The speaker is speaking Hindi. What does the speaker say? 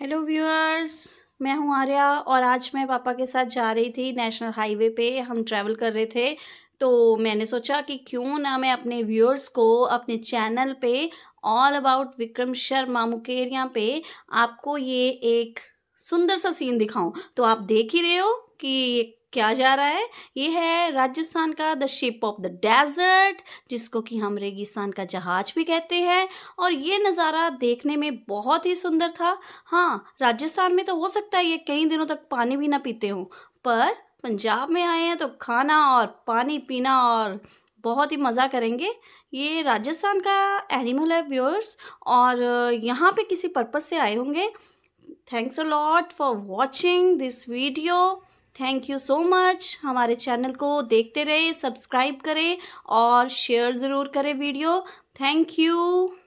हेलो व्यूअर्स मैं हूँ आर्या और आज मैं पापा के साथ जा रही थी नेशनल हाईवे पे हम ट्रैवल कर रहे थे तो मैंने सोचा कि क्यों ना मैं अपने व्यूअर्स को अपने चैनल पे ऑल अबाउट विक्रम शर्मा मुकेरिया पे आपको ये एक सुंदर सा सीन दिखाऊं तो आप देख ही रहे हो कि क्या जा रहा है ये है राजस्थान का the shape of the desert जिसको कि हम रेगिस्तान का जहाज भी कहते हैं और ये नज़ारा देखने में बहुत ही सुंदर था हाँ राजस्थान में तो हो सकता है ये कई दिनों तक पानी भी ना पीते हों पर पंजाब में आए हैं तो खाना और पानी पीना और बहुत ही मज़ा करेंगे ये राजस्थान का एनिमल है व्यूअर्स और यहाँ पे किसी पर्पज़ से आए होंगे thanks a lot for watching this video thank you so much हमारे चैनल को देखते रहे सब्सक्राइब करें और शेयर ज़रूर करें वीडियो थैंक यू